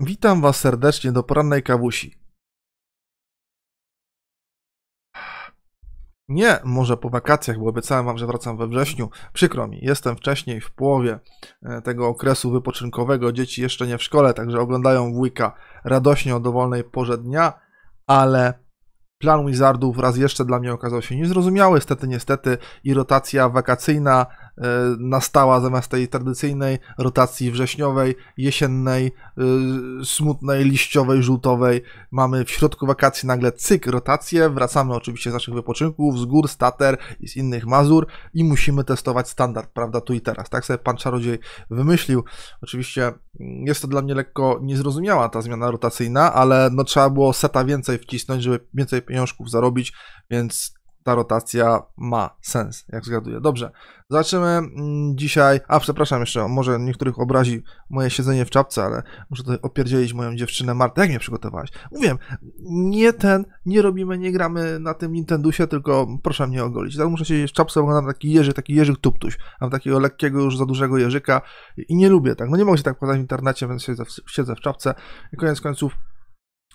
Witam Was serdecznie do porannej kawusi. Nie, może po wakacjach, bo obiecałem Wam, że wracam we wrześniu. Przykro mi, jestem wcześniej w połowie e, tego okresu wypoczynkowego. Dzieci jeszcze nie w szkole, także oglądają wujka radośnie o dowolnej porze dnia, ale plan Wizardów raz jeszcze dla mnie okazał się niezrozumiały. Niestety, niestety i rotacja wakacyjna E, nastała zamiast tej tradycyjnej rotacji wrześniowej, jesiennej, e, smutnej, liściowej, żółtowej. Mamy w środku wakacji nagle cyk, rotację, wracamy oczywiście z naszych wypoczynków, z gór, z Tater i z innych Mazur i musimy testować standard, prawda, tu i teraz. Tak sobie pan czarodziej wymyślił. Oczywiście mm, jest to dla mnie lekko niezrozumiała ta zmiana rotacyjna, ale no trzeba było seta więcej wcisnąć, żeby więcej pieniążków zarobić, więc ta rotacja ma sens, jak zgaduję. Dobrze, zobaczymy mm, dzisiaj. A, przepraszam jeszcze, może niektórych obrazi moje siedzenie w czapce, ale muszę tutaj opierdzielić moją dziewczynę Martę. Jak mnie przygotowałaś? Mówiłem, nie ten, nie robimy, nie gramy na tym Nintendusie, tylko proszę mnie ogolić. Tak muszę się w czapce, bo mam taki jeżyk, taki jeżyk tuptuś. Mam takiego lekkiego, już za dużego jeżyka i nie lubię tak. No nie mogę się tak podać w internecie, więc siedzę w, siedzę w czapce i koniec końców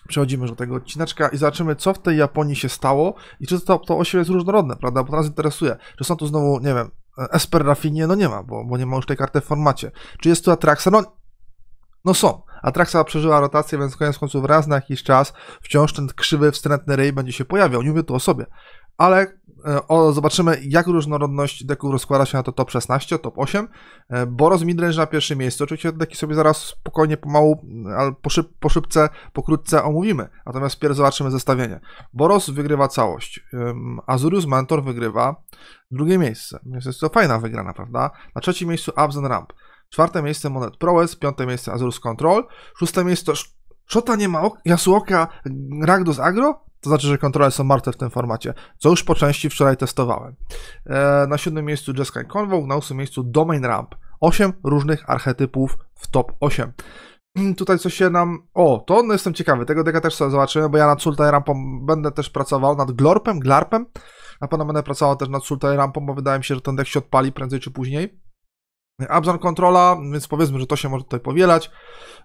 Przechodzimy do tego odcineczka i zobaczymy, co w tej Japonii się stało i czy to, to osiedle jest różnorodne, prawda? Bo nas interesuje, czy są tu znowu, nie wiem, e, Esper Rafinie? No nie ma, bo, bo nie ma już tej karty w formacie. Czy jest tu Atraxa? No, no są. Atraxa przeżyła rotację, więc koniec końców raz na jakiś czas wciąż ten krzywy, wstrętny ryj będzie się pojawiał. Nie mówię tu o sobie. Ale E, o, zobaczymy, jak różnorodność deków rozkłada się na to top 16, top 8. E, Boros Midrange na pierwszym miejscu. Oczywiście deki sobie zaraz spokojnie, pomału, e, ale po, szyb, po szybce, pokrótce omówimy. Natomiast pierwsze zobaczymy zestawienie. Boros wygrywa całość. Azurius Mentor wygrywa drugie miejsce. Jest to fajna wygrana, prawda? Na trzecim miejscu Abs Ramp. Czwarte miejsce Monet Prowess, piąte miejsce Azurus Control, szóste miejsce Szota nie ma Yasuoka, Jasuoka Ragdos Agro, to znaczy, że kontrole są martwe w tym formacie, co już po części wczoraj testowałem. E, na siódmym miejscu Jeskai Convo, na ósmym miejscu Domain Ramp. 8 różnych archetypów w top 8. Tutaj co się nam... O, to no jestem ciekawy, tego deka też sobie zobaczymy, bo ja nad Sultai Rampą będę też pracował, nad Glorpem, Glarpem. Na pewno będę pracował też nad Sultai Rampą, bo wydaje mi się, że ten dek się odpali prędzej czy później. Abzan Kontrola, więc powiedzmy, że to się może tutaj powielać.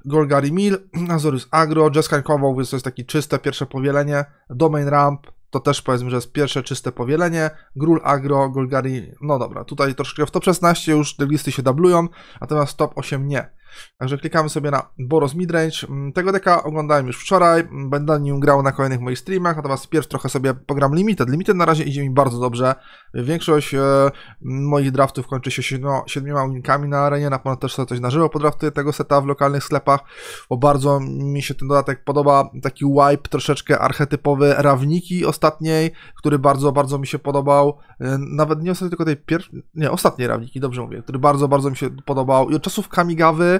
Golgari Mill, Azorius Agro, Jeskai Kowal, więc to jest takie czyste pierwsze powielenie. Domain Ramp, to też powiedzmy, że jest pierwsze czyste powielenie. Grul Agro, Golgari, no dobra, tutaj troszkę w top 16 już te listy się dublują, natomiast top 8 nie. Także klikamy sobie na Boros Midrange. Mm, tego deka oglądałem już wczoraj, mm, będę nim grał na kolejnych moich streamach, natomiast pierwszy trochę sobie pogram Limited. Limited na razie idzie mi bardzo dobrze. Większość e, moich draftów kończy się siedmioma, siedmioma unikami na arenie, na pewno też sobie coś na żywo podraftuję tego seta w lokalnych sklepach, bo bardzo mi się ten dodatek podoba. Taki wipe, troszeczkę archetypowy Rawniki ostatniej, który bardzo, bardzo mi się podobał. E, nawet nie ostatniej, tylko tej pierwszej, nie, ostatniej Rawniki, dobrze mówię, który bardzo, bardzo mi się podobał. I od czasów Kamigawy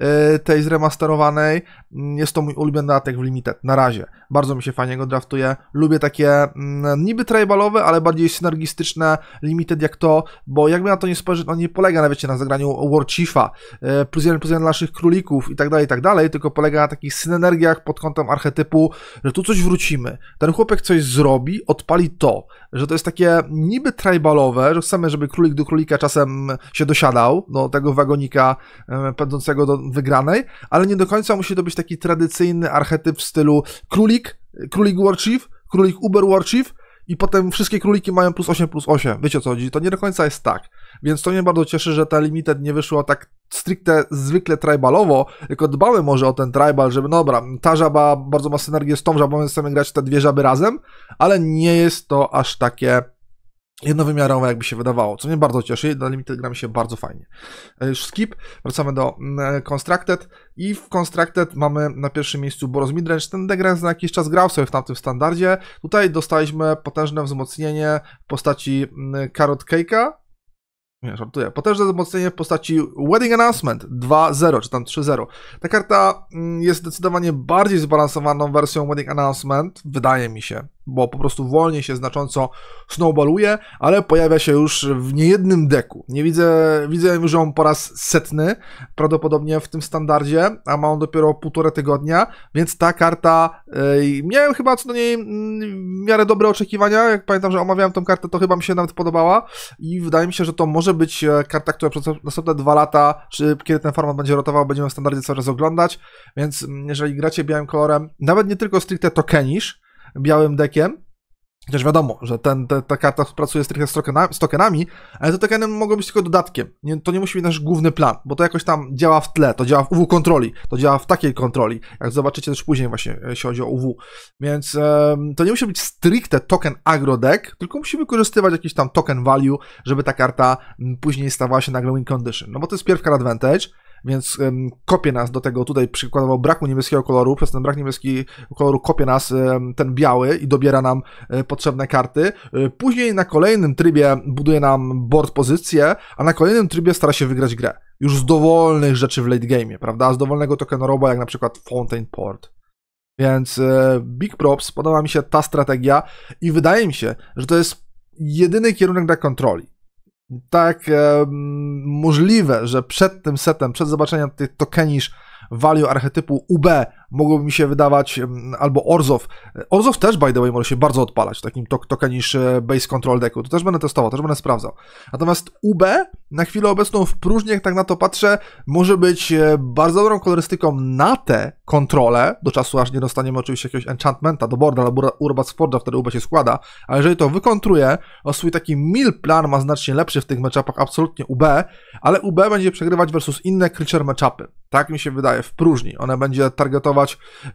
E, tej zremasterowanej. Mm, jest to mój ulubiony dodatek w Limited, na razie. Bardzo mi się fajnie go draftuje. Lubię takie mm, niby tribalowe, ale bardziej synergistyczne Limited jak to, bo jakby na to nie spojrzeć, on no nie polega na, no wiecie, na zagraniu War Chiefa, e, plus jeden, plus jeden naszych królików i tak dalej, i tak dalej, tylko polega na takich synergiach pod kątem archetypu, że tu coś wrócimy, ten chłopek coś zrobi, odpali to, że to jest takie niby tribalowe, że chcemy, żeby królik do królika czasem się dosiadał, no tego wagonika e, pędzącego do, wygranej, ale nie do końca musi to być taki tradycyjny archetyp w stylu królik, królik warchief, królik uber warchief i potem wszystkie króliki mają plus 8, plus 8. Wiecie o co chodzi? To nie do końca jest tak. Więc to mnie bardzo cieszy, że ta Limited nie wyszła tak stricte zwykle tribalowo, tylko dbały może o ten tribal, żeby, no dobra, ta żaba bardzo ma synergię z tą żabą, więc chcemy grać te dwie żaby razem, ale nie jest to aż takie jednowymiarowe, jakby się wydawało, co mnie bardzo cieszy, na Limited gra mi się bardzo fajnie. E, już skip, wracamy do mm, e, Constructed i w Constructed mamy na pierwszym miejscu Boros Midrange, ten degrens na jakiś czas grał sobie w tamtym standardzie, tutaj dostaliśmy potężne wzmocnienie w postaci mm, Carrot Cake'a, nie, żartuję. Potężne wzmocnienie w postaci Wedding Announcement 2.0 czy tam 3.0. Ta karta mm, jest zdecydowanie bardziej zbalansowaną wersją Wedding Announcement, wydaje mi się bo po prostu wolniej się znacząco snowballuje, ale pojawia się już w niejednym deku. Nie widzę, widzę już ją po raz setny, prawdopodobnie w tym standardzie, a ma on dopiero półtora tygodnia, więc ta karta, yy, miałem chyba co do niej mm, w miarę dobre oczekiwania, jak pamiętam, że omawiałem tą kartę, to chyba mi się nawet podobała i wydaje mi się, że to może być e, karta, która przez następne dwa lata, czy kiedy ten format będzie rotował, będziemy w standardzie cały czas oglądać, więc mm, jeżeli gracie białym kolorem, nawet nie tylko stricte tokenisz, białym dekiem. Chociaż wiadomo, że ten, te, ta karta pracuje stricte z, z tokenami, ale te tokeny mogą być tylko dodatkiem. Nie, to nie musi być nasz główny plan, bo to jakoś tam działa w tle, to działa w UW kontroli, to działa w takiej kontroli, jak zobaczycie też później właśnie, e, jeśli chodzi o UW. Więc to nie musi być stricte token agro deck, tylko musi wykorzystywać jakiś tam token value, żeby ta karta później stawała się nagle win condition. No bo to jest pierwka advantage, więc um, kopie nas do tego tutaj przykładowo braku niebieskiego koloru, przez ten brak niebieskiego koloru kopie nas um, ten biały i dobiera nam um, potrzebne karty. E, później na kolejnym trybie buduje nam board pozycję, a na kolejnym trybie stara się wygrać grę. Już z dowolnych rzeczy w late game, prawda? Z dowolnego tokenu roba, jak na przykład Fountain Port. Więc e, big props, podoba mi się ta strategia i wydaje mi się, że to jest jedyny kierunek dla kontroli tak e, możliwe, że przed tym setem, przed zobaczeniem tych tokenisz value archetypu UB mogłoby mi się wydawać, albo Orzow. Orzow też, by the way, może się bardzo odpalać w takim tok niż e, Base Control Decku. To też będę testował, też będę sprawdzał. Natomiast UB na chwilę obecną w próżni, jak tak na to patrzę, może być e, bardzo dobrą kolorystyką na te kontrole, do czasu aż nie dostaniemy oczywiście jakiegoś enchantmenta do borda albo Urban Forge'a, wtedy UB się składa, a jeżeli to wykontruje, o swój taki mil plan ma znacznie lepszy w tych meczapach absolutnie UB, ale UB będzie przegrywać versus inne creature meczapy. Tak mi się wydaje, w próżni. One będzie targetować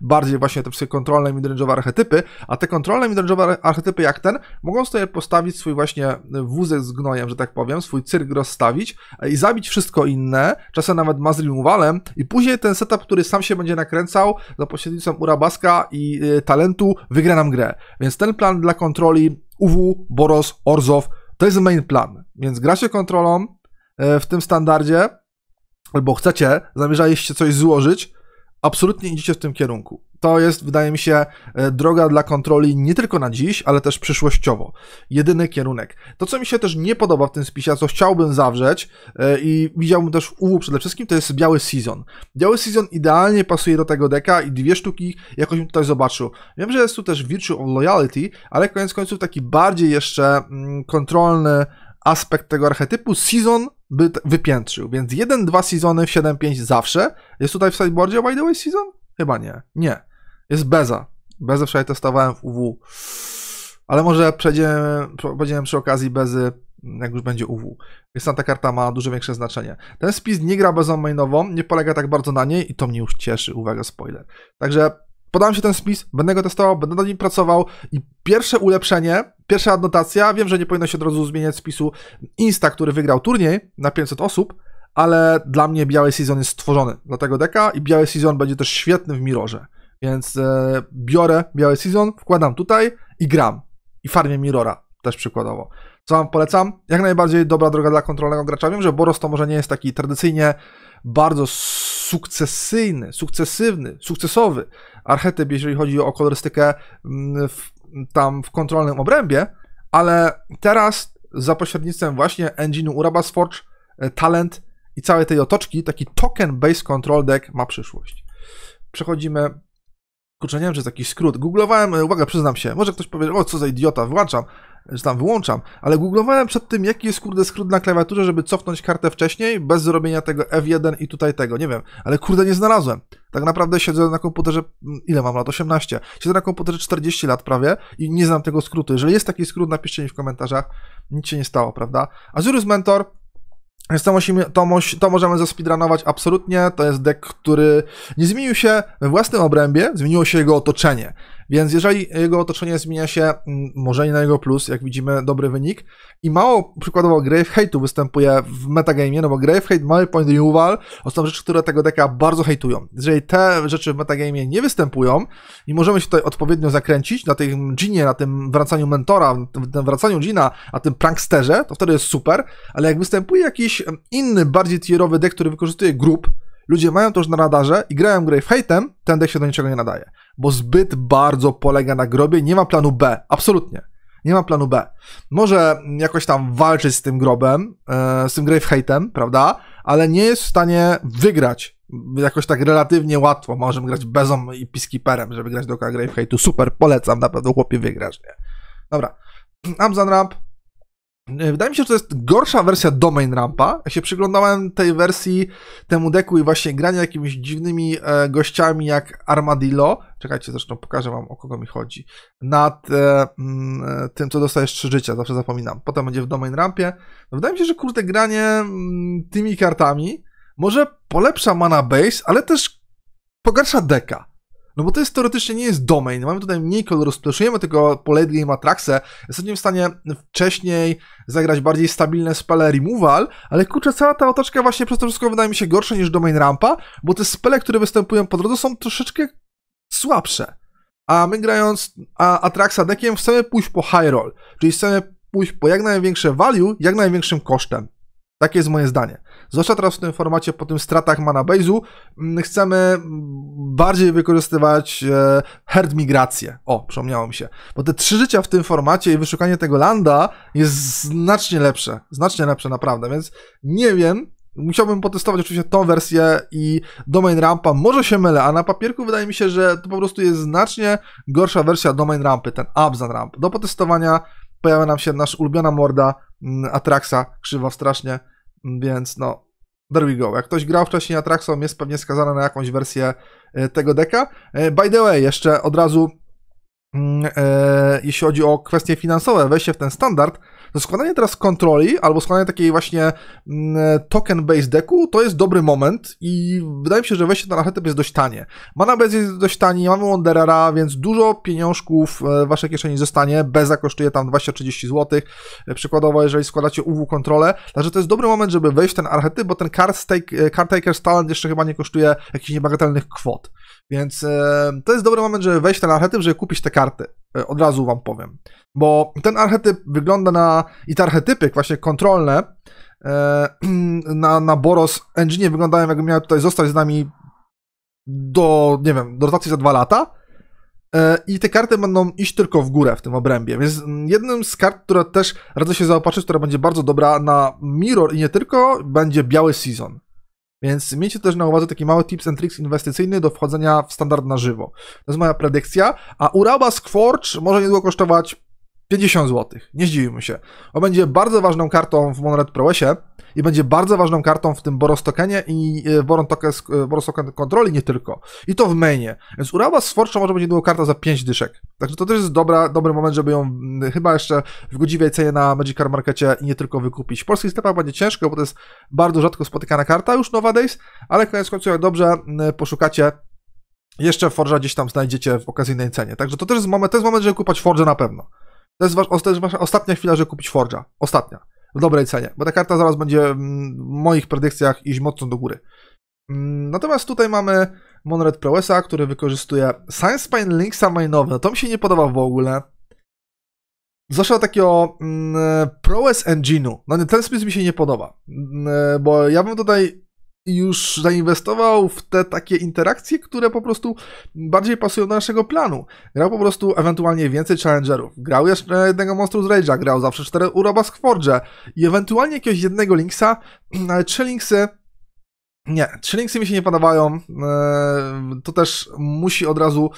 bardziej właśnie te wszystkie kontrolne midrange'owe archetypy, a te kontrolne midrange'owe archetypy jak ten mogą sobie postawić swój właśnie wózek z gnojem, że tak powiem, swój cyrk rozstawić e, i zabić wszystko inne, czasem nawet Mazrim Walem i później ten setup, który sam się będzie nakręcał za pośrednictwem Urabaska i e, talentu wygra nam grę. Więc ten plan dla kontroli UW, Boros, Orzow to jest main plan. Więc gra się kontrolą e, w tym standardzie, albo chcecie, zamierzaliście coś złożyć, absolutnie idziecie w tym kierunku. To jest, wydaje mi się, e, droga dla kontroli nie tylko na dziś, ale też przyszłościowo. Jedyny kierunek. To, co mi się też nie podoba w tym spisie, a co chciałbym zawrzeć e, i widziałbym też w UW przede wszystkim, to jest biały season. Biały season idealnie pasuje do tego deka i dwie sztuki jakoś bym tutaj zobaczył. Wiem, że jest tu też Virtue of Loyalty, ale koniec końców taki bardziej jeszcze mm, kontrolny aspekt tego archetypu season by wypiętrzył. Więc 1-2 sezony w 7-5 zawsze. Jest tutaj w sideboardzie by the way season? Chyba nie. Nie. Jest Beza. Bezę wczoraj testowałem w UW. Ale może przejdziemy, powiedziałem przy okazji Bezy, jak już będzie UW. Więc ta karta ma dużo większe znaczenie. Ten spis nie gra bezą mainową, nie polega tak bardzo na niej i to mnie już cieszy, uwaga, spoiler. Także podam się ten spis, będę go testował, będę nad nim pracował i pierwsze ulepszenie, pierwsza adnotacja, wiem, że nie powinno się od razu zmieniać spisu Insta, który wygrał turniej na 500 osób, ale dla mnie biały sezon jest stworzony dla tego deka i biały sezon będzie też świetny w Mirorze. Więc e, biorę biały sezon, wkładam tutaj i gram. I farmię Mirora też przykładowo. Co wam polecam? Jak najbardziej dobra droga dla kontrolnego gracza. Wiem, że Boros to może nie jest taki tradycyjnie bardzo sukcesyjny, sukcesywny, sukcesowy archetyp, jeżeli chodzi o kolorystykę mm, w, tam w kontrolnym obrębie, ale teraz za pośrednictwem właśnie engine'u Urabas Forge, e, talent i całej tej otoczki, taki token-based control deck ma przyszłość. Przechodzimy Kurczę, nie wiem, czy jest taki skrót. Googlowałem, e, uwaga, przyznam się, może ktoś powie, o co za idiota, włączam, że tam wyłączam, ale googlowałem przed tym, jaki jest kurde skrót na klawiaturze, żeby cofnąć kartę wcześniej, bez zrobienia tego F1 i tutaj tego, nie wiem, ale kurde nie znalazłem. Tak naprawdę siedzę na komputerze, mm, ile mam lat? 18. Siedzę na komputerze 40 lat prawie i nie znam tego skrótu. Jeżeli jest taki skrót, napiszcie mi w komentarzach, nic się nie stało, prawda? Azurus Mentor, więc to, musimy, to, to, możemy zaspeedrunować absolutnie. To jest deck, który nie zmienił się we własnym obrębie, zmieniło się jego otoczenie. Więc jeżeli jego otoczenie zmienia się, mm, może nie na jego plus, jak widzimy, dobry wynik. I mało przykładowo Grave Hate'u występuje w metagamie, no bo Grave Hate, Mary Point Renewal to są rzeczy, które tego deka bardzo hejtują. Jeżeli te rzeczy w metagamie nie występują i możemy się tutaj odpowiednio zakręcić na tym ginie, na tym wracaniu mentora, na tym wracaniu gina, na tym pranksterze, to wtedy jest super, ale jak występuje jakiś inny, bardziej tierowy dek, który wykorzystuje grup, ludzie mają to już na radarze i grają Grave w ten deck się do niczego nie nadaje bo zbyt bardzo polega na grobie, nie ma planu B, absolutnie. Nie ma planu B. Może jakoś tam walczyć z tym grobem, e, z tym grave prawda? Ale nie jest w stanie wygrać jakoś tak relatywnie łatwo. Możemy grać bezom i Peacekeeperem, żeby grać do Grave Hate'u. Super, polecam, na pewno chłopie wygrasz, nie? Dobra. Amzan Ramp, E, wydaje mi się, że to jest gorsza wersja Domain Rampa. Ja się przyglądałem tej wersji, temu deku i właśnie grania jakimiś dziwnymi e, gościami jak Armadillo, czekajcie, zresztą pokażę wam o kogo mi chodzi, nad e, m, mm, e, tym, co dostajesz trzy życia, zawsze zapominam. Potem będzie w Domain Rampie. No, wydaje mi się, że kurde granie m, mm, tymi kartami może polepsza mana base, ale też pogarsza deka. No bo to jest teoretycznie nie jest domain. Mamy tutaj mniej koloru, rozpleszujemy tylko po late game Atraxę. Jesteśmy w stanie wcześniej zagrać bardziej stabilne spele removal, ale kurczę, cała ta otoczka właśnie przez to wszystko wydaje mi się gorsza niż domain rampa, bo te spele, które występują po drodze są troszeczkę słabsze. A my grając Atraxa deckiem chcemy pójść po high roll, czyli chcemy pójść po jak największe value, jak największym kosztem. Takie jest moje zdanie zwłaszcza teraz w tym formacie po tym stratach mana base'u, mm, chcemy bardziej wykorzystywać e, herd migrację. O, przypomniało mi się. Bo te trzy życia w tym formacie i wyszukanie tego landa jest znacznie lepsze. Znacznie lepsze, naprawdę, więc nie wiem, Musiałbym potestować oczywiście tą wersję i Domain Rampa. Może się mylę, a na papierku wydaje mi się, że to po prostu jest znacznie gorsza wersja Domain Rampy, ten Abzan Ramp. Do potestowania pojawia nam się nasz ulubiona morda mm, Atraxa, krzywa strasznie. Więc no, there we go. Jak ktoś grał wcześniej Atraxą, jest pewnie skazany na jakąś wersję e, tego deka. E, by the way, jeszcze od razu Mm, e, jeśli chodzi o kwestie finansowe, wejście w ten standard, to składanie teraz kontroli albo składanie takiej właśnie mm, token-based deku to jest dobry moment i wydaje mi się, że wejście na archetyp jest dość tanie. Mana Bez jest dość tani, mamy Wanderera, więc dużo pieniążków e, w waszej kieszeni zostanie. Beza kosztuje tam 20-30 zł, e, przykładowo jeżeli składacie UW kontrolę. Także to jest dobry moment, żeby wejść w ten archetyp, bo ten card e, Cartaker's Talent jeszcze chyba nie kosztuje jakichś niebagatelnych kwot. Więc e, to jest dobry moment, żeby wejść w ten archetyp, żeby kupić te karty. E, od razu wam powiem. Bo ten archetyp wygląda na. i te archetypy, właśnie kontrolne e, na, na Boros Engine wyglądają, jakby miały tutaj zostać z nami do, nie wiem, do rotacji za dwa lata. I te karty będą iść tylko w górę w tym obrębie. Więc mm, jednym z kart, które też radzę się zaopatrzyć, która będzie bardzo dobra na Mirror i nie tylko, będzie Biały Season. Więc miejcie też na uwadze taki mały tips and tricks inwestycyjny do wchodzenia w standard na żywo. To jest moja predykcja, a Uraba Scorch może niedługo kosztować 50 zł. Nie zdziwimy się. On będzie bardzo ważną kartą w Monred ProSie i będzie bardzo ważną kartą w tym Borostokenie i e, e, Token kontroli nie tylko. I to w mainie. Więc Urawa z Forczą może będzie długo karta za 5 dyszek. Także to też jest dobra, dobry moment, żeby ją chyba jeszcze w godziwej cenie na Magic Car Markecie i nie tylko wykupić. W polskich sklepach będzie ciężko, bo to jest bardzo rzadko spotykana karta już nowadays, ale koniec końców jak dobrze poszukacie, jeszcze Forza gdzieś tam znajdziecie w okazyjnej cenie. Także to też jest moment, to jest moment, żeby kupać Forza na pewno. To jest, wasz, to jest wasza ostatnia chwila, żeby kupić Forge'a. Ostatnia. W dobrej cenie. Bo ta karta zaraz będzie w moich predykcjach iść mocno do góry. Mm, natomiast tutaj mamy Monred Proesa, który wykorzystuje Science Spine Linksa mainowe. To mi się nie podoba w ogóle. Zwłaszcza takiego mm, Prowess Engine'u. No ten spis mi się nie podoba. Mm, bo ja bym tutaj już zainwestował w te takie interakcje, które po prostu bardziej pasują do naszego planu. Grał po prostu ewentualnie więcej challengerów. Grał jeszcze jednego monstru z Rage'a, grał zawsze cztery uroba z Forge'a i ewentualnie jakiegoś jednego Linksa, ale trzy Linksy nie, trzy linksy mi się nie podobają. E, to też musi od razu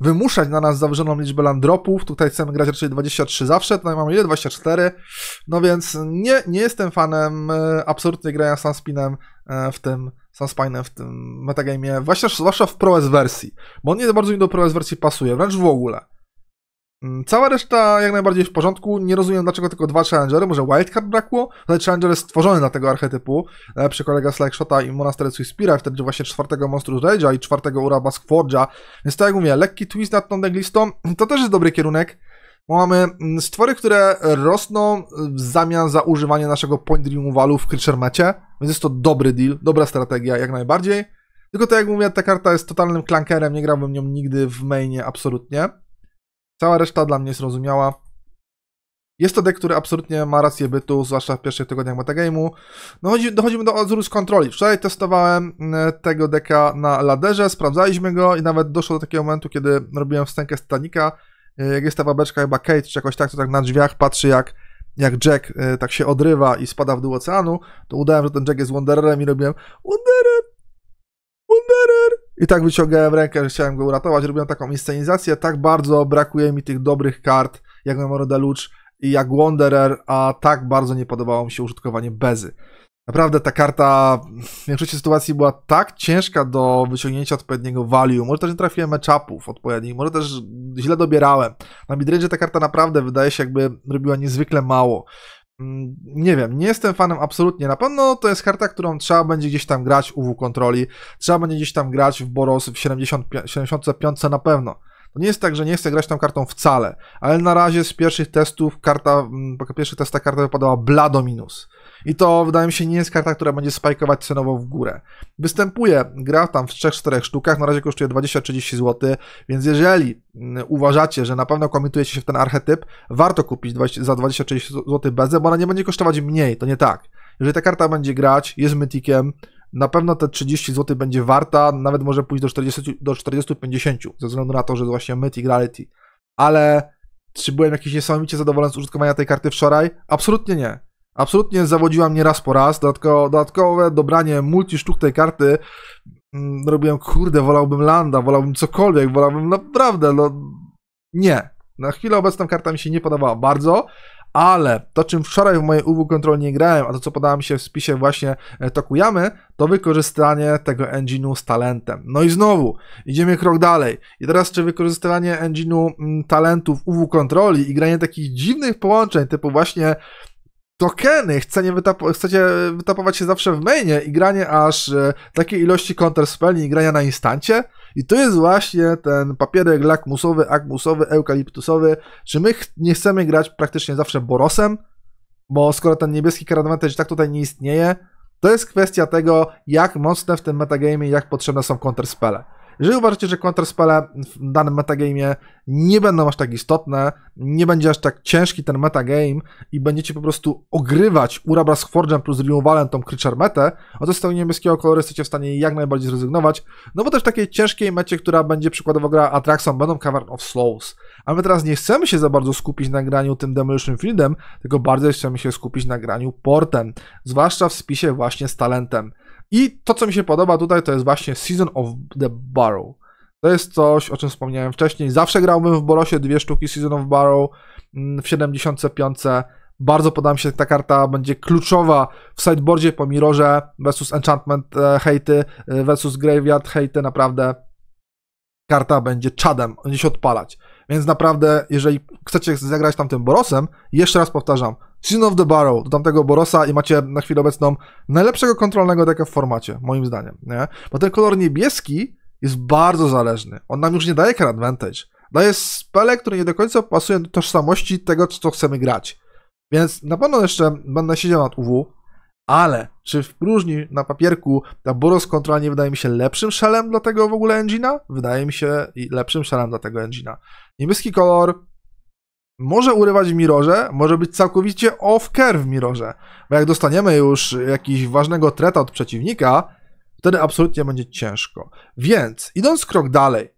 wymuszać na nas zawyżoną liczbę landropów. Tutaj chcemy grać raczej 23 zawsze, tutaj mamy ile? 24. No więc nie, nie jestem fanem e, absolutnie grania Sunspinem e, w tym Sunspinem w tym metagame'ie, właśnie zwłaszcza w ProS wersji, bo on nie bardzo mi do ProS wersji pasuje, wręcz w ogóle. Mm, cała reszta jak najbardziej w porządku. Nie rozumiem, dlaczego tylko dwa challengery. Może wildcard brakło? Ale no, challenger jest stworzony dla tego archetypu. Przy kolega Slagshota i Monastery Suispira, wtedy właśnie czwartego Monstru Rage'a i czwartego Uraba Squadge'a. Więc tak jak mówię, lekki twist nad tą deglistą. To też jest dobry kierunek. Bo mamy mm, stwory, które rosną w zamian za używanie naszego Point Removalu w Creature Mecie. Więc jest to dobry deal, dobra strategia jak najbardziej. Tylko tak jak mówię, ta karta jest totalnym klankerem, nie grałbym nią nigdy w mainie absolutnie. Cała reszta dla mnie zrozumiała. Jest to deck, który absolutnie ma rację bytu, zwłaszcza w pierwszych tygodniach metagame'u. No, dochodzimy do Azurus Kontroli. Wczoraj testowałem e, tego deka na laderze, sprawdzaliśmy go i nawet doszło do takiego momentu, kiedy robiłem wstękę z Titanica. E, jak jest ta babeczka chyba Kate czy jakoś tak, to tak na drzwiach patrzy jak, jak Jack e, tak się odrywa i spada w dół oceanu, to udałem, że ten Jack jest Wandererem i robiłem Wanderer, Wanderer! I tak wyciągałem rękę, że chciałem go uratować. Robiłem taką inscenizację. Tak bardzo brakuje mi tych dobrych kart, jak Memory Deluxe i jak Wanderer, a tak bardzo nie podobało mi się użytkowanie Bezy. Naprawdę ta karta w większości sytuacji była tak ciężka do wyciągnięcia odpowiedniego value. Może też nie trafiłem matchupów odpowiednich, może też źle dobierałem. Na midrange ta karta naprawdę wydaje się jakby robiła niezwykle mało. Mm, nie wiem, nie jestem fanem absolutnie. Na pewno to jest karta, którą trzeba będzie gdzieś tam grać u kontroli. Trzeba będzie gdzieś tam grać w Boros w 75, 75 na pewno. To nie jest tak, że nie chcę grać tą kartą wcale, ale na razie z pierwszych testów karta, mm, pierwszy test ta karta wypadała blado minus. I to wydaje mi się nie jest karta, która będzie spajkować cenowo w górę. Występuje, gra tam w 3-4 sztukach, na razie kosztuje 20-30 zł, więc jeżeli mm, uważacie, że na pewno komitujecie się w ten archetyp, warto kupić 20, za 20-30 zł bezę, bo ona nie będzie kosztować mniej, to nie tak. Jeżeli ta karta będzie grać, jest mytikiem, na pewno te 30 zł będzie warta, nawet może pójść do 40-50, do ze względu na to, że właśnie Mythic Reality. Ale czy byłem jakiś niesamowicie zadowolony z użytkowania tej karty wczoraj? Absolutnie nie. Absolutnie zawodziła mnie raz po raz. Dodatkowo, dodatkowe dobranie multisztuk tej karty mm, robiłem, kurde, wolałbym Landa, wolałbym cokolwiek, wolałbym naprawdę, no nie. Na chwilę obecną karta mi się nie podobała bardzo, ale to czym wczoraj w mojej UW Control nie grałem, a to co podała mi się w spisie właśnie e, Tokujamy, to wykorzystanie tego engine'u z talentem. No i znowu, idziemy krok dalej. I teraz czy wykorzystywanie engine'u mm, talentów UW Kontroli i granie takich dziwnych połączeń, typu właśnie tokeny chcecie, wytap- chcecie wytapować się zawsze w mainie i granie aż e, takiej ilości counter i grania na instancie. I to jest właśnie ten papierek lakmusowy, akmusowy, eukaliptusowy. Czy my ch- nie chcemy grać praktycznie zawsze Borosem? Bo skoro ten niebieski karadwantage tak tutaj nie istnieje, to jest kwestia tego, jak mocne w tym metagamie, jak potrzebne są counterspele. Jeżeli uważacie, że counterspele w danym metagamie nie będą aż tak istotne, nie będzie aż tak ciężki ten metagame i będziecie po prostu ogrywać Urabra z Forge'em plus Removalem tą creature metę, o tego niebieskiego koloru jesteście w stanie jak najbardziej zrezygnować, no bo też w takiej ciężkiej mecie, która będzie przykładowo gra Atraxon, będą Cavern of Slows. A my teraz nie chcemy się za bardzo skupić na graniu tym Demolition Fieldem, tylko bardziej chcemy się skupić na graniu portem, zwłaszcza w spisie właśnie z talentem. I to, co mi się podoba tutaj, to jest właśnie Season of the Barrow. To jest coś, o czym wspomniałem wcześniej. Zawsze grałbym w Borosie dwie sztuki Season of Barrow mm, w 75. Bardzo podoba mi się, ta karta będzie kluczowa w sideboardzie po Mirrorze versus Enchantment e, Hejty e, versus Graveyard Hejty. Naprawdę karta będzie czadem, będzie się odpalać. Więc naprawdę, jeżeli chcecie zagrać tamtym Borosem, jeszcze raz powtarzam, Sin of the Barrow do tamtego Borosa i macie na chwilę obecną najlepszego kontrolnego deka w formacie, moim zdaniem, nie? Bo ten kolor niebieski jest bardzo zależny. On nam już nie daje card advantage. Daje spele, które nie do końca pasują do tożsamości tego, co chcemy grać. Więc na pewno jeszcze będę siedział nad UW, ale czy w próżni na papierku ta Boros Control nie wydaje mi się lepszym szelem dla tego w ogóle engina? Wydaje mi się lepszym szelem dla tego engina. Niebieski kolor może urywać w mirorze, może być całkowicie off-care w mirorze. Bo jak dostaniemy już jakiś ważnego treta od przeciwnika, wtedy absolutnie będzie ciężko. Więc idąc krok dalej,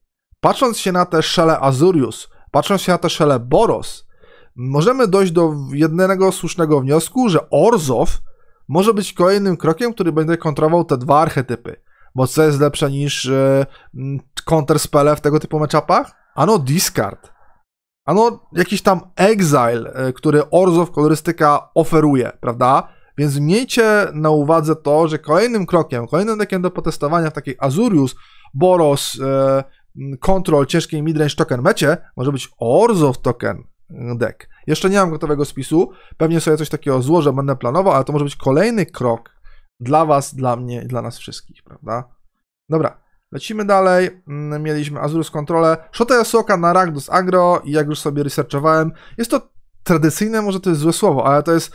patrząc się na te szele Azurius, patrząc się na te szele Boros, możemy dojść do jednego słusznego wniosku, że Orzow może być kolejnym krokiem, który będzie kontrował te dwa archetypy. Bo co jest lepsze niż yy, e, spell w tego typu meczapach? Ano discard. Ano, jakiś tam exile, e, który Orzow kolorystyka oferuje, prawda? Więc miejcie na uwadze to, że kolejnym krokiem, kolejnym dekiem do potestowania w takiej Azurius, Boros, e, Control, ciężkiej midrange token mecie może być Orzow token e, deck. Jeszcze nie mam gotowego spisu, pewnie sobie coś takiego złożę, będę planował, ale to może być kolejny krok dla Was, dla mnie i dla nas wszystkich, prawda? Dobra, Lecimy dalej, mm, mieliśmy Azurus Kontrolę, Shota Yasuoka na Ragdus Agro i jak już sobie researchowałem, jest to tradycyjne, może to jest złe słowo, ale to jest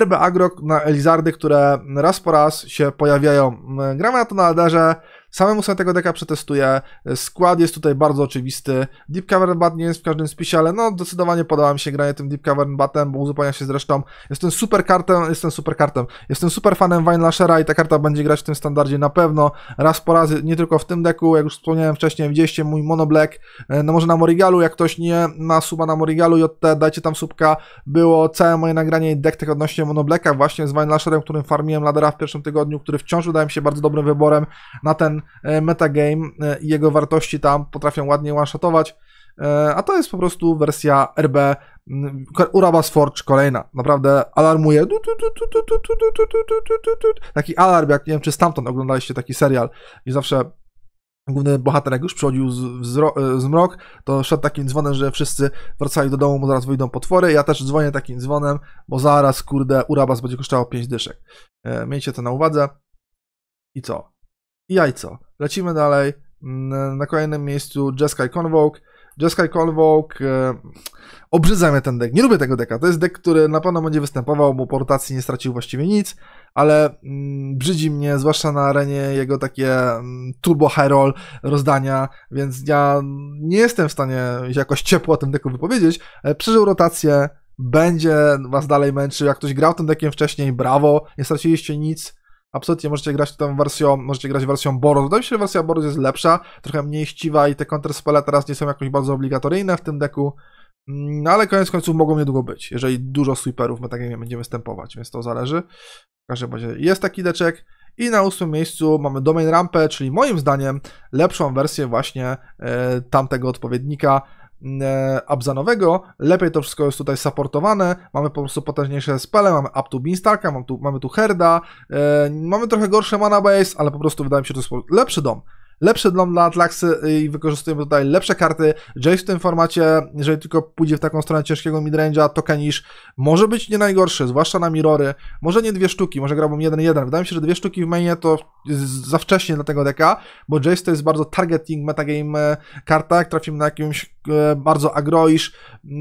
RB Agro na Elizardy, które raz po raz się pojawiają. Mm, gramy na to na Elderze, Samemu sobie tego deka przetestuję. Skład jest tutaj bardzo oczywisty. Deep Cavern Bat nie jest w każdym spisie, ale no zdecydowanie podoba mi się granie tym Deep Cavern Batem, bo uzupełnia się zresztą. Jestem super kartem, jestem super kartem. Jestem super fanem Vine Lashera i ta karta będzie grać w tym standardzie na pewno. Raz po raz, nie tylko w tym deku, jak już wspomniałem wcześniej, widzieliście mój Mono Black, e, no może na Morigalu, jak ktoś nie ma suba na Morigalu JT, dajcie tam subka. Było całe moje nagranie deck tak odnośnie Mono Blacka właśnie z Vine którym farmiłem ladera w pierwszym tygodniu, który wciąż wydaje mi się bardzo dobrym wyborem na ten metagame i jego wartości tam potrafią ładnie one-shotować. A to jest po prostu wersja RB Urabas Forge kolejna. Naprawdę alarmuje. Taki alarm, jak nie wiem, czy stamtąd oglądaliście taki serial i zawsze główny bohater, jak już przychodził z, mrok to szedł takim dzwonem, że wszyscy wracali do domu, bo zaraz wyjdą potwory. Ja też dzwonię takim dzwonem, bo zaraz, kurde, Urabas będzie kosztował 5 dyszek. Miejcie to na uwadze. I co? I jajco. Lecimy dalej. Mm, na kolejnym miejscu Jeskai Convoke. Jeskai Convoke. E, obrzydza mnie ten deck. Nie lubię tego deka. To jest deck, który na pewno będzie występował, bo rotacji nie stracił właściwie nic, ale mm, brzydzi mnie, zwłaszcza na arenie jego takie mm, turbo high roll rozdania, więc ja nie jestem w stanie jakoś ciepło o tym deku wypowiedzieć. Przeżył rotację, będzie was dalej męczył. Jak ktoś grał tym deckiem wcześniej, brawo, nie straciliście nic. Absolutnie możecie grać tą wersją, możecie grać wersją Boros. Wydaje mi się, że wersja Boros jest lepsza, trochę mniej chciwa i te counterspele teraz nie są jakoś bardzo obligatoryjne w tym deku. No ale koniec końców mogą niedługo być, jeżeli dużo sweeperów my tak nie będziemy stępować, więc to zależy. W każdym razie jest taki deczek. I na ósmym miejscu mamy Domain Rampę, czyli moim zdaniem lepszą wersję właśnie y, tamtego odpowiednika. Mm, e, Abzanowego. Lepiej to wszystko jest tutaj supportowane. Mamy po prostu potężniejsze spele, mamy up to Beanstalka, mamy tu, mamy tu Herda. E, mamy trochę gorsze mana base, ale po prostu wydaje mi się, że to jest lepszy dom lepszy dom dla Atlaxy i wykorzystujemy tutaj lepsze karty. Jace w tym formacie, jeżeli tylko pójdzie w taką stronę ciężkiego midrange'a, to Kanish może być nie najgorszy, zwłaszcza na mirory. Może nie dwie sztuki, może grałbym 1-1. Wydaje mi się, że dwie sztuki w mainie to za wcześnie dla tego deka, bo Jace to jest bardzo targeting metagame e, karta. Jak trafimy na jakimś e, bardzo agroish,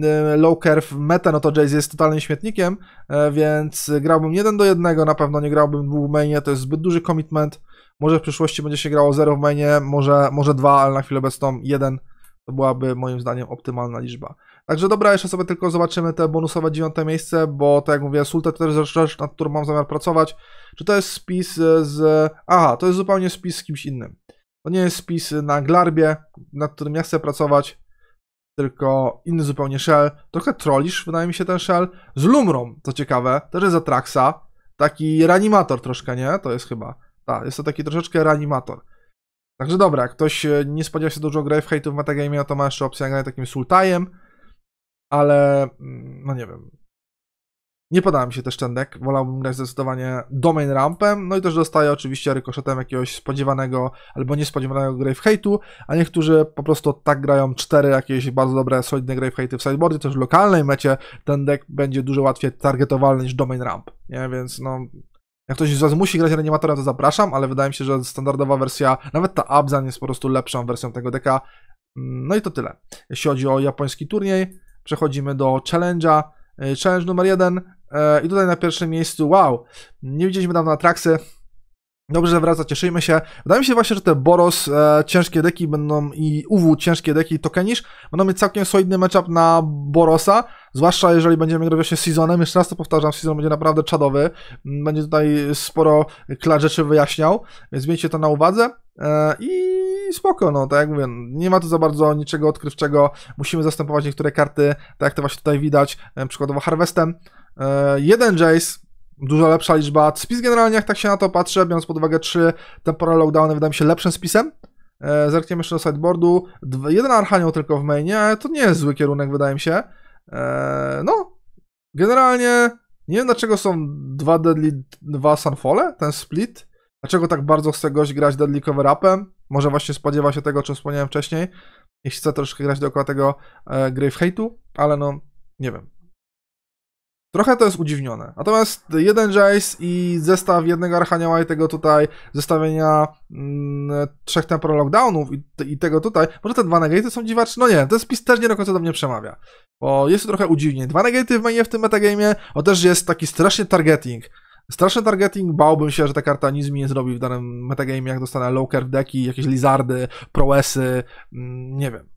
e, low curve metę, no to Jace jest totalnym śmietnikiem, więc grałbym 1 do 1, na pewno nie grałbym w mainie, to jest zbyt duży commitment. Może w przyszłości będzie się grało 0 w mainie, może, może 2, ale na chwilę obecną 1. To byłaby moim zdaniem optymalna liczba. Także dobra, jeszcze sobie tylko zobaczymy te bonusowe dziewiąte miejsce, bo tak jak mówię, Sulta to też rzecz, nad którą mam zamiar pracować. Czy to jest spis e, z... Aha, to jest zupełnie spis z kimś innym. To nie jest spis na Glarbie, nad którym ja chcę pracować, tylko inny zupełnie shell. Trochę trollisz, wydaje mi się, ten shell. Z Lumrą, co ciekawe, też jest Atraxa. Taki reanimator troszkę, nie? To jest chyba. Tak, jest to taki troszeczkę reanimator. Także dobra, jak ktoś e, nie spodziewa się dużo gry w hejtu w metagame, no to ma jeszcze opcję grania takim sultajem, ale mm, no nie wiem. Nie podała mi się też ten deck, wolałbym grać zdecydowanie domain rampem, no i też dostaję oczywiście rykoszetem jakiegoś spodziewanego albo niespodziewanego grave hejtu, a niektórzy po prostu tak grają cztery jakieś bardzo dobre, solidne grave hejty w sideboardzie, też w lokalnej mecie ten deck będzie dużo łatwiej targetowalny niż domain ramp, nie, więc no jak ktoś z Was musi grać animatorem to zapraszam, ale wydaje mi się, że standardowa wersja, nawet ta Abzan jest po prostu lepszą wersją tego deka. Mm, no i to tyle. Jeśli chodzi o japoński turniej, przechodzimy do challenge'a. E, challenge numer jeden e, i tutaj na pierwszym miejscu, wow, nie widzieliśmy dawno Atraxy, Dobrze, że wraca, cieszymy się. Wydaje mi się właśnie, że te Boros e, ciężkie deki będą i UW ciężkie deki i Tokenish będą mieć całkiem solidny matchup na Borosa, Zwłaszcza jeżeli będziemy grać właśnie sezonem, jeszcze raz to powtarzam, sezon będzie naprawdę czadowy. Mm, będzie tutaj sporo klar rzeczy wyjaśniał, więc miejcie to na uwadze. E, I spoko, no tak jak mówię, nie ma tu za bardzo niczego odkrywczego. Musimy zastępować niektóre karty, tak jak to właśnie tutaj widać, e, przykładowo Harvestem. E, jeden Jace, dużo lepsza liczba. Spis generalnie, jak tak się na to patrzę, biorąc pod uwagę trzy temporal lockdowny, wydaje mi się lepszym spisem. Zerkniemy jeszcze do sideboardu. Jeden Archanioł tylko w mainie, ale to nie jest zły kierunek, wydaje mi się. Eee, no, generalnie nie wiem dlaczego są dwa Deadly, dwa Sunfole, ten split. Dlaczego tak bardzo chce gość grać Deadly Cover Upem? Może właśnie spodziewa się tego, o czym wspomniałem wcześniej. jeśli chce troszkę grać dookoła tego e, Grave Hate'u, ale no, nie wiem. Trochę to jest udziwnione. Natomiast jeden Jace i zestaw jednego Archaniała i tego tutaj, zestawienia mm, trzech Temporal Lockdownów i, i, tego tutaj, może te dwa negaty są dziwaczne? No nie, jest pis też nie do końca do mnie przemawia. Bo jest to trochę udziwnie. Dwa negaty w mainie w tym metagamie, o też jest taki straszny targeting. Straszny targeting, bałbym się, że ta karta nic mi nie zrobi w danym metagamie, jak dostanę low curve deki, jakieś lizardy, proesy, mm, nie wiem.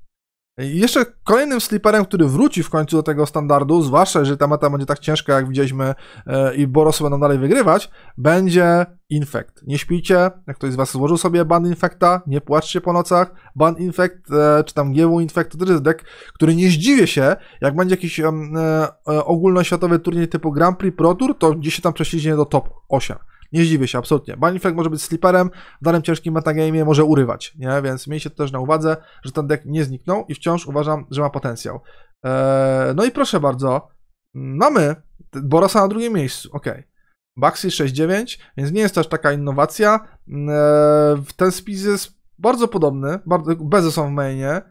I jeszcze kolejnym sliperem, który wróci w końcu do tego standardu, zwłaszcza, że ta meta będzie tak ciężka, jak widzieliśmy e, i Borosy będą dalej wygrywać, będzie Infect. Nie śpijcie, jak ktoś z Was złożył sobie ban Infecta, nie płaczcie po nocach. Ban Infect, e, czy tam GW Infect, to też jest deck, który nie zdziwię się, jak będzie jakiś e, ogólnoświatowy turniej typu Grand Prix Pro Tour, to gdzieś się tam prześliźnie do top 8 nie zdziwię się absolutnie. Banifek może być sliperem, w danym ciężkim metagame'ie może urywać, nie? Więc miejcie to też na uwadze, że ten deck nie zniknął i wciąż uważam, że ma potencjał. Eee, no i proszę bardzo, mm, mamy Borosa na drugim miejscu, ok. Baxi 6.9, więc nie jest też taka innowacja. Eee, ten spis jest bardzo podobny, bardzo, bezy są w mainie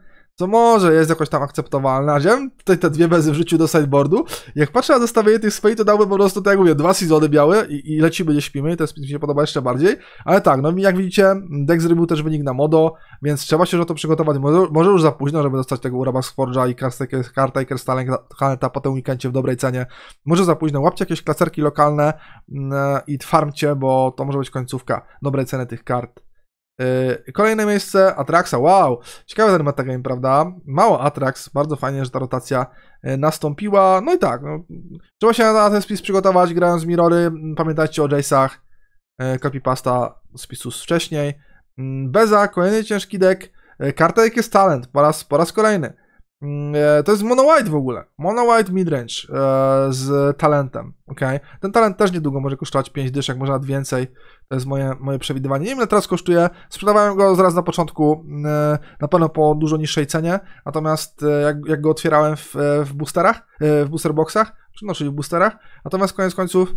co no może jest jakoś tam akceptowalne, a wiem, tutaj te dwie bezy w życiu do sideboardu. Jak patrzę na zestawienie tych swojej, to dałbym po prostu, tak jak mówię, dwa sezony białe i, i lecimy, nie śpimy, to jest, mi się podoba jeszcze bardziej. Ale tak, no jak widzicie, deck zrobił też wynik na modo, więc trzeba się już na to przygotować. Może, może już za późno, żeby dostać tego Uraba z Forge'a i karta i Krystalek Haneta po tym weekendzie w dobrej cenie. Może za późno, łapcie jakieś klacerki lokalne mm, e, i farmcie, bo to może być końcówka dobrej ceny tych kart. Yy, kolejne miejsce, Atraxa, wow, ciekawe ten metagame, prawda? Mało Atrax, bardzo fajnie, że ta rotacja yy, nastąpiła. No i tak, no, trzeba się na ten spis przygotować, grając Mirory, mm, pamiętajcie o Jace'ach, yy, copypasta spisu z wcześniej. Mm, Beza, kolejny ciężki deck, karta jak jest talent, po raz, po raz kolejny. Mm, e, to jest Mono White w ogóle. Mono White midrange e, z talentem. Okay? Ten talent też niedługo może kosztować 5 dyszek, może nawet więcej. To jest moje, moje przewidywanie. Nie wiem, ile teraz kosztuje. Sprzedawałem go zaraz na początku, mm, e, na pewno po dużo niższej cenie. Natomiast jak, jak, go otwierałem w, w boosterach, w booster boxach, czy no, czyli w boosterach. Natomiast koniec końców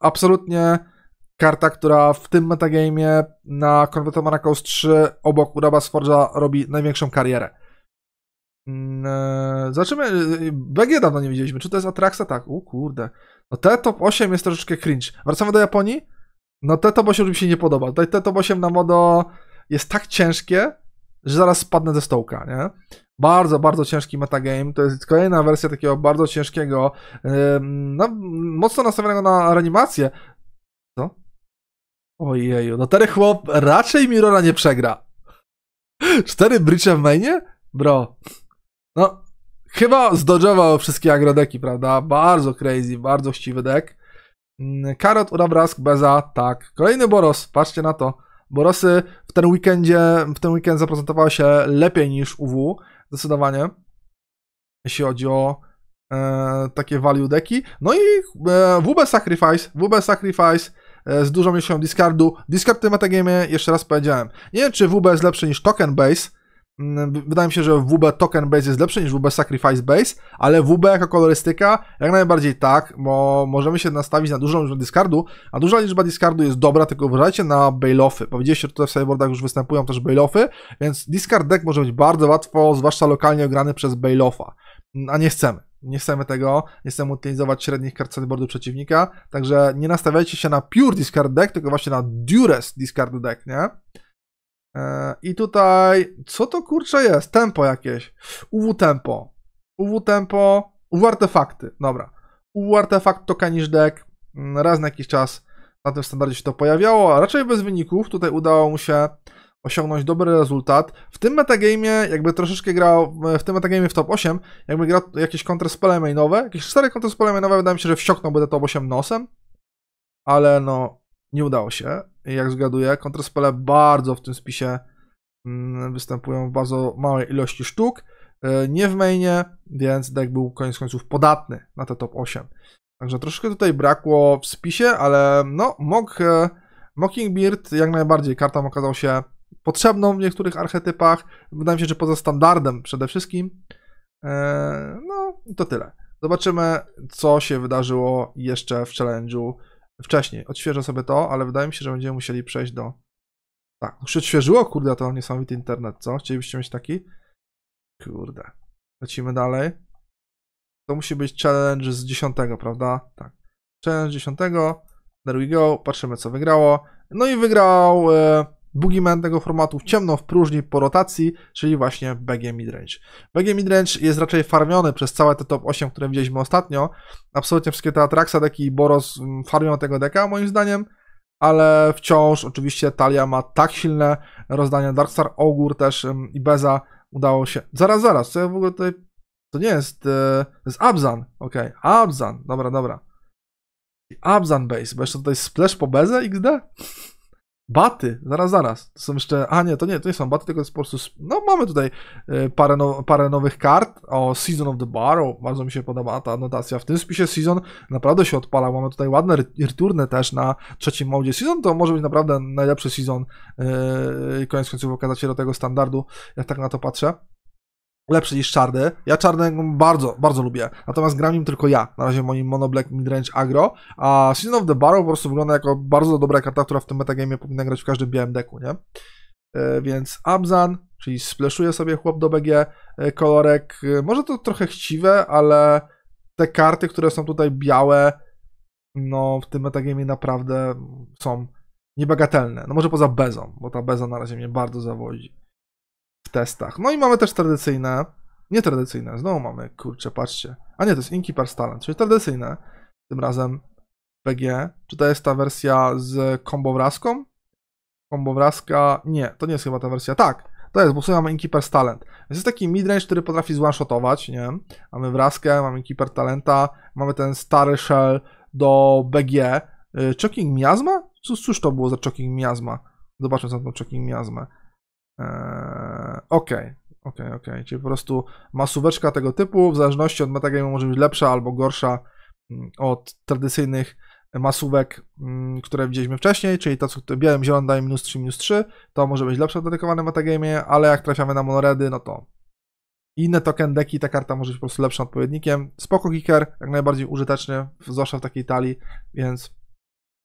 absolutnie karta, która w tym metagame na Converted Coast 3 obok Urabas Forza robi największą karierę. Mm, e, zobaczymy, y, y, BG dawno nie widzieliśmy. Czy to jest Atraxa? Tak, u kurde. No te top 8 jest troszeczkę cringe. Wracamy do Japonii? No te top 8 mi się nie podoba. Tutaj te top 8 na modo jest tak ciężkie, że zaraz spadnę ze stołka, nie? Bardzo, bardzo ciężki metagame. To jest kolejna wersja takiego bardzo ciężkiego, y, no, mocno nastawionego na reanimację. Co? Ojeju, no ten chłop raczej Mirora nie przegra. Cztery bridge w mainie? Bro, no, chyba zdodżował wszystkie agrodeki, prawda? Bardzo crazy, bardzo chciwy deck. Mm, Karot, Urabrask, Beza, tak. Kolejny Boros, patrzcie na to. Borosy w ten weekendzie, w ten weekend zaprezentowały się lepiej niż UW, zdecydowanie. Jeśli chodzi o e, takie value deki. No i e, WB Sacrifice, WB Sacrifice e, z dużą ilością discardu. Discard w tym metagamie, jeszcze raz powiedziałem. Nie wiem, czy WB jest lepszy niż Token Base, Mm, wydaje mi się, że WB Token Base jest lepszy niż WB Sacrifice Base, ale WB jako kolorystyka jak najbardziej tak, bo możemy się nastawić na dużą liczbę discardu, a duża liczba discardu jest dobra, tylko uważajcie na bailoffy. Powiedzieliście, że tutaj w sideboardach już występują też bailoffy, więc discard deck może być bardzo łatwo, zwłaszcza lokalnie ograny przez bailoffa, mm, a nie chcemy. Nie chcemy tego, nie chcemy utylizować średnich kart sideboardu przeciwnika, także nie nastawiajcie się na pure discard deck, tylko właśnie na durest discard deck, nie? E, I tutaj, co to kurczę jest? Tempo jakieś. UW tempo. UW tempo. UW artefakty. Dobra. UW artefakt to kanisz deck. Mm, raz na jakiś czas na tym standardzie się to pojawiało, a raczej bez wyników. Tutaj udało mu się osiągnąć dobry rezultat. W tym metagamie, jakby troszeczkę grał, w tym metagamie w top 8, jakby grał jakieś kontrspele mainowe, jakieś 4 kontrspele mainowe, wydaje mi się, że wsiąknąłby do top 8 nosem, ale no, nie udało się jak zgaduję. Kontraspele bardzo w tym spisie mm, występują w bardzo małej ilości sztuk. E, nie w mainie, więc deck był koniec końców podatny na te top 8. Także troszkę tutaj brakło w spisie, ale no, Mock, e, Mockingbird jak najbardziej kartą okazał się potrzebną w niektórych archetypach. Wydaje mi się, że poza standardem przede wszystkim. E, no, to tyle. Zobaczymy, co się wydarzyło jeszcze w challenge'u wcześniej. Odświeżę sobie to, ale wydaje mi się, że będziemy musieli przejść do... Tak, już odświeżyło, kurde, to niesamowity internet, co? Chcielibyście mieć taki? Kurde. Lecimy dalej. To musi być challenge z 10, prawda? Tak. Challenge 10. There we go. Patrzymy, co wygrało. No i wygrał... E, Boogeyman tego formatu ciemno w próżni po rotacji, czyli właśnie BG Midrange. BG Midrange jest raczej farmiony przez całe te top 8, które widzieliśmy ostatnio. Absolutnie wszystkie te Atraxa deki i Boros mm, farmią tego deka moim zdaniem, ale wciąż oczywiście Talia ma tak silne rozdania. Darkstar, Ogur też mm, i Beza udało się... Zaraz, zaraz, co ja w ogóle tutaj... To nie jest... E, to jest Abzan, okej, okay. Abzan, dobra, dobra. Abzan Base, bo jeszcze tutaj Splash po Beze XD? Baty, zaraz, zaraz. To są jeszcze. A nie, to nie, to nie są baty, tylko to jest po prostu. No, mamy tutaj e, parę, no, parę nowych kart. O, Season of the Barrow. Bardzo mi się podoba ta anotacja. W tym spisie Season naprawdę się odpala. Mamy tutaj ładne returne też na trzecim modzie. Season to może być naprawdę najlepszy season. E, I yy, koniec końców okazać się do tego standardu, jak tak na to patrzę lepszy niż czarny. Ja czarny bardzo, bardzo lubię. Natomiast gram nim tylko ja. Na razie moim Mono Black Midrange Agro. A Season of the Barrel po prostu wygląda jako bardzo dobra karta, która w tym metagamie powinna grać w każdym białym deku, nie? E, więc Abzan, czyli spleszuje sobie chłop do BG e, kolorek. E, może to trochę chciwe, ale te karty, które są tutaj białe, no w tym metagamie naprawdę są niebagatelne. No może poza Bezą, bo ta Beza na razie mnie bardzo zawodzi testach. No i mamy też tradycyjne, nietradycyjne, znowu mamy, kurczę, patrzcie. A nie, to jest Inkeeper's Talent, czyli tradycyjne, tym razem PG. Czy to jest ta wersja z combo wraską? Combo wraska, nie, to nie jest chyba ta wersja, tak. To jest, bo sobie mamy Inkeeper's Talent. Więc jest taki midrange, który potrafi zone-shotować, nie? Mamy wraskę, mamy Inkeeper Talenta, mamy ten stary shell do BG. Y, Choking Miasma? Cóż, cóż to było za Choking Miasma? Zobaczmy, co to Choking Miasmę. Eee, okej, okej, okej. Czyli po prostu masóweczka tego typu, w zależności od metagame'u, może być lepsza albo gorsza mm, od tradycyjnych masówek, mm, które widzieliśmy wcześniej, czyli to, co białym zielonym daje minus 3, minus 3, to może być lepsze w dedykowanym metagame, ale jak trafiamy na monoredy, no to inne token deki, ta karta może być po prostu lepszym odpowiednikiem. Spoko kicker, jak najbardziej użyteczny, zwłaszcza w takiej talii, więc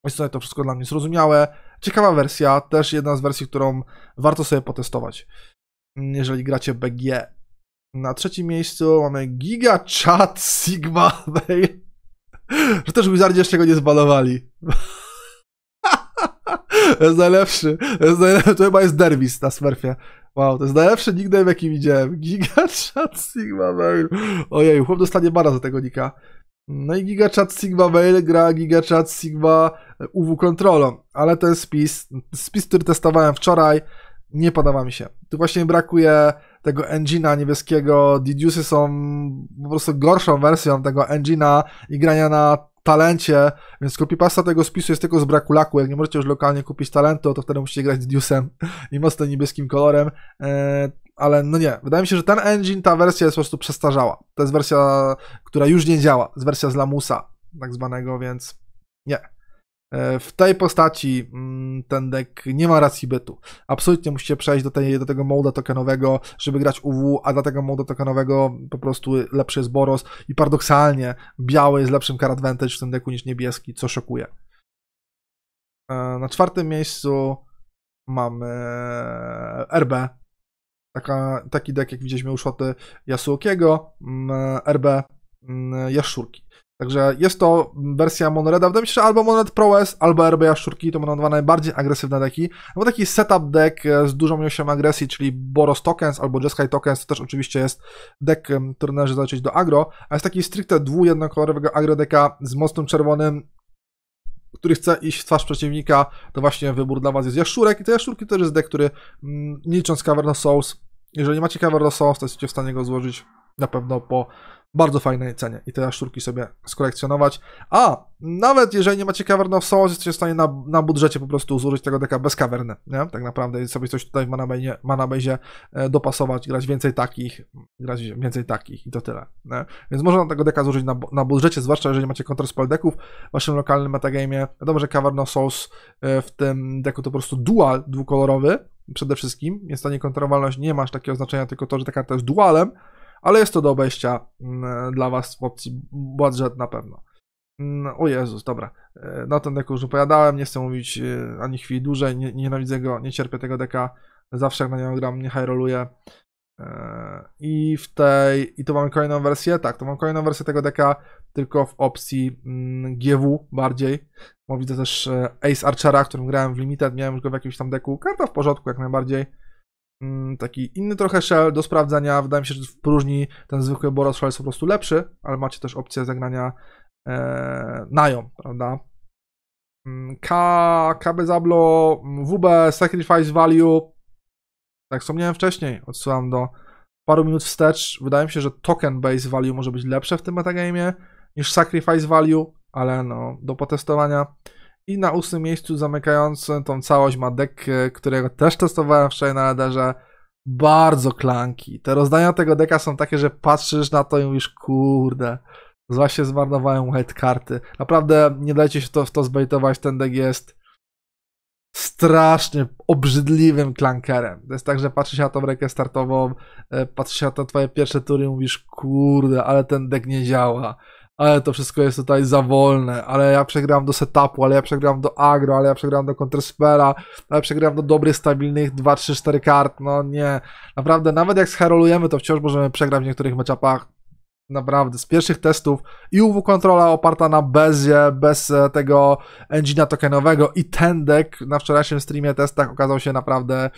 Myślę, że to wszystko dla mnie zrozumiałe. Ciekawa wersja, też jedna z wersji, którą warto sobie potestować, mm, jeżeli gracie BG. E. Na trzecim miejscu mamy Giga Chat Sigma Veil. Że też Wizardzie jeszcze go nie zbalowali. to jest najlepszy. To, jest najlepszy. to chyba jest derwis na Smurfie. Wow, to jest najlepszy nigdy, jaki widziałem. Giga Chat Sigma Veil. Ojej, chłop dostanie bara za tego nika. No i GigaChat Sigma Mail gra GigaChat Sigma e, UW kontrolą, ale ten spis, spis, który testowałem wczoraj, nie podoba mi się. Tu właśnie brakuje tego engina niebieskiego, Deduce'y są po prostu gorszą wersją tego engina i grania na talencie, więc pasta tego spisu jest tylko z braku laku, jak nie możecie już lokalnie kupić talentu, to wtedy musicie grać Deduce'em i mocno niebieskim kolorem. E, ale no nie, wydaje mi się, że ten engine, ta wersja jest po prostu przestarzała. To jest wersja, która już nie działa, jest wersja z lamusa tak zwanego, więc nie. E, w tej postaci mm, ten deck nie ma racji bytu. Absolutnie musicie przejść do, tej, do tego moda tokenowego, żeby grać UW, a dla tego moda tokenowego po prostu lepszy jest Boros i paradoksalnie biały jest lepszym card advantage w tym deku niż niebieski, co szokuje. E, na czwartym miejscu mamy RB, Taka, taki deck, jak widzieliśmy u Szoty Yasuokiego, mm, RB mm, Jaszczurki. Także jest to wersja Monreda, wydaje mi się, że albo Monred Pro S, albo RB Jaszczurki, to będą dwa najbardziej agresywne deki. Albo bo taki setup deck e, z dużą ilością agresji, czyli Boros Tokens albo Jeskai Tokens, to też oczywiście jest deck, który należy zacząć do agro, a jest taki stricte dwu jednokolorowego agro deka z mocnym czerwonym który chce iść w twarz przeciwnika, to właśnie wybór dla was jest jaszczurek i te jaszczurki też jest deck, który nie mm, licząc Caverna Souls, jeżeli macie Caverna Souls, to jesteście w stanie go złożyć na pewno po bardzo fajnej cenie i te szturki sobie skolekcjonować. A, nawet jeżeli nie macie Cavern of Souls, jesteście w stanie na, na budżecie po prostu zużyć tego deka bez kawerny, nie? Tak naprawdę i sobie coś tutaj w Manabezie e, dopasować, grać więcej takich, grać więcej takich i to tyle, nie? Więc można tego deka zużyć na, na budżecie, zwłaszcza jeżeli macie kontraspel deków w waszym lokalnym metagamie. Wiadomo, że Cavern Souls e, w tym deku to po prostu dual dwukolorowy, przede wszystkim, więc ta niekontrolowalność nie masz takiego znaczenia, tylko to, że ta karta jest dualem, ale jest to do obejścia mm, dla Was w opcji budżet na pewno. Mm, o Jezus, dobra. E, na ten deku już opowiadałem, nie chcę mówić e, ani chwili dłużej, nie, nienawidzę go, nie cierpię tego deka, zawsze jak na niego gram, nie high e, I w tej, i tu mamy kolejną wersję, tak, to mam kolejną wersję tego deka, tylko w opcji mm, GW bardziej. Bo widzę też Ace Archera, którym grałem w Limited, miałem już go w jakimś tam deku, karta w porządku jak najbardziej. Mm, taki inny trochę shell do sprawdzenia. Wydaje mi się, że w próżni ten zwykły Boros Shell jest po prostu lepszy, ale macie też opcję zagrania e, Nają, prawda? Mm, K, KB Zablo, mm, WB, Sacrifice Value. Tak wspomniałem wcześniej, odsyłam do paru minut wstecz. Wydaje mi się, że token base value może być lepsze w tym metagame niż sacrifice value, ale no, do potestowania. I na ósmym miejscu zamykającym tą całość ma deck, e, którego też testowałem wczoraj na radarze. Bardzo klanki. Te rozdania tego deka są takie, że patrzysz na to i mówisz, kurde, właśnie zmarnowałem head karty. Naprawdę nie dajcie się to, w to zbejtować, ten deck jest strasznie obrzydliwym klankerem. To jest tak, że patrzysz na tą rekę startową, e, patrzysz na te twoje pierwsze tury i mówisz, kurde, ale ten deck nie działa ale to wszystko jest tutaj za wolne, ale ja przegram do setupu, ale ja przegram do agro, ale ja przegram do counterspella, ale przegram do dobrych, stabilnych 2, 3, 4 kart, no nie. Naprawdę, nawet jak scherolujemy, to wciąż możemy przegrać w niektórych meczapach. Naprawdę, z pierwszych testów UW kontrola oparta na bezie, bez e, tego enginea tokenowego i ten deck na wczorajszym streamie testach okazał się naprawdę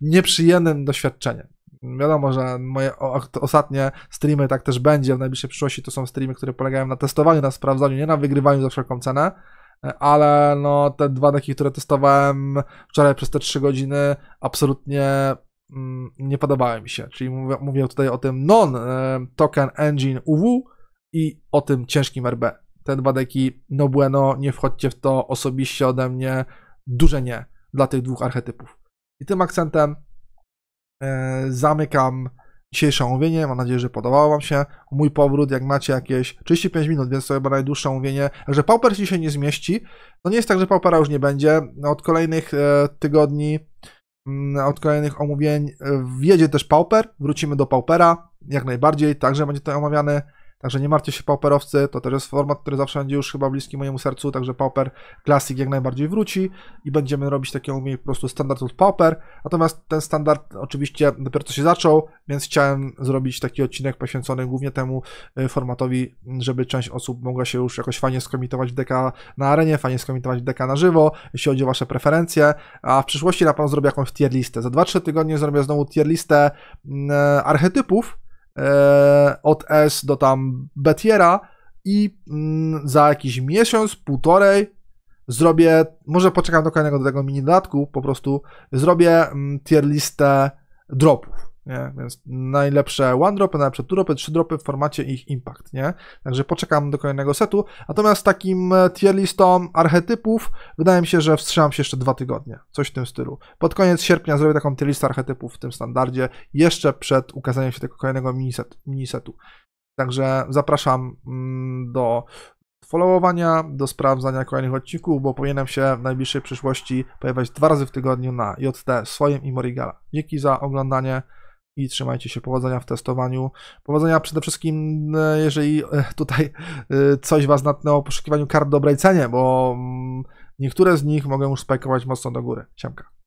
nieprzyjemnym doświadczeniem wiadomo, że moje ostatnie streamy, tak też będzie w najbliższej przyszłości, to są streamy, które polegają na testowaniu, na sprawdzaniu, nie na wygrywaniu za wszelką cenę, e, ale no te dwa takie, które testowałem wczoraj przez te trzy godziny, absolutnie mm, nie podobały mi się. Czyli mówię, mówię tutaj o tym non-token e, engine UW i o tym ciężkim RB. Te dwa deki, no bueno, nie wchodźcie w to osobiście ode mnie, duże nie dla tych dwóch archetypów. I tym akcentem E, zamykam dzisiejsze omówienie. Mam nadzieję, że podobało Wam się. Mój powrót, jak macie jakieś 35 minut, więc to chyba najdłuższe omówienie. Że Pauper się nie zmieści. No nie jest tak, że Paupera już nie będzie. No, od kolejnych e, tygodni, mm, od kolejnych omówień e, wjedzie też Pauper. Wrócimy do Paupera, jak najbardziej. Także będzie to omawiane. Także nie martwcie się pauperowcy, to też jest format, który zawsze będzie już chyba bliski mojemu sercu, także pauper Classic jak najbardziej wróci i będziemy robić takie umie po prostu standard od pauper. Natomiast ten standard oczywiście dopiero co się zaczął, więc chciałem zrobić taki odcinek poświęcony głównie temu y, formatowi, żeby część osób mogła się już jakoś fajnie skomitować w deka na arenie, fajnie skomitować w deka na żywo, jeśli chodzi o wasze preferencje, a w przyszłości na pewno zrobię jakąś tier listę. Za 2-3 tygodnie zrobię znowu tier listę mm, e, archetypów, E, od S do tam Betiera i mm, za jakiś miesiąc, półtorej zrobię, może poczekam do kolejnego do tego mini dodatku, po prostu zrobię mm, tier listę dropów nie? Więc najlepsze one dropy, najlepsze two dropy, trzy dropy w formacie ich impact, nie? Także poczekam do kolejnego setu. Natomiast takim e, tier listą archetypów wydaje mi się, że wstrzymam się jeszcze dwa tygodnie, coś w tym stylu. Pod koniec sierpnia zrobię taką tier listę archetypów w tym standardzie, jeszcze przed ukazaniem się tego kolejnego miniset, minisetu. Także zapraszam mm, do followowania, do sprawdzania kolejnych odcinków, bo powinienem się w najbliższej przyszłości pojawiać dwa razy w tygodniu na JT swoim i Morigala. Dzięki za oglądanie i trzymajcie się powodzenia w testowaniu. Powodzenia przede wszystkim, e, jeżeli e, tutaj e, coś Was natnęło o poszukiwaniu kart dobrej cenie, bo mm, niektóre z nich mogę już spajkować mocno do góry. Siemka.